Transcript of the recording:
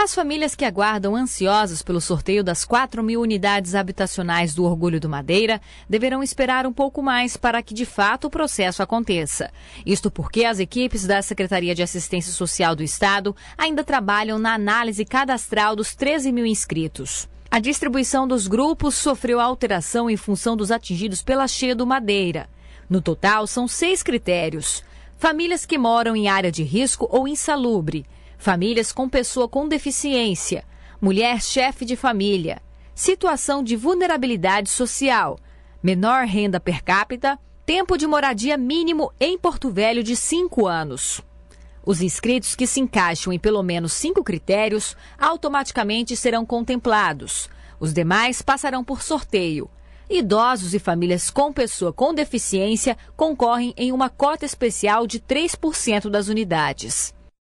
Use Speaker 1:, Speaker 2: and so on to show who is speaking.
Speaker 1: As famílias que aguardam ansiosas pelo sorteio das 4 mil unidades habitacionais do Orgulho do Madeira deverão esperar um pouco mais para que de fato o processo aconteça. Isto porque as equipes da Secretaria de Assistência Social do Estado ainda trabalham na análise cadastral dos 13 mil inscritos. A distribuição dos grupos sofreu alteração em função dos atingidos pela cheia do Madeira. No total, são seis critérios: famílias que moram em área de risco ou insalubre famílias com pessoa com deficiência, mulher chefe de família, situação de vulnerabilidade social, menor renda per capita, tempo de moradia mínimo em Porto Velho de 5 anos. Os inscritos que se encaixam em pelo menos cinco critérios automaticamente serão contemplados. Os demais passarão por sorteio. Idosos e famílias com pessoa com deficiência concorrem em uma cota especial de 3% das unidades.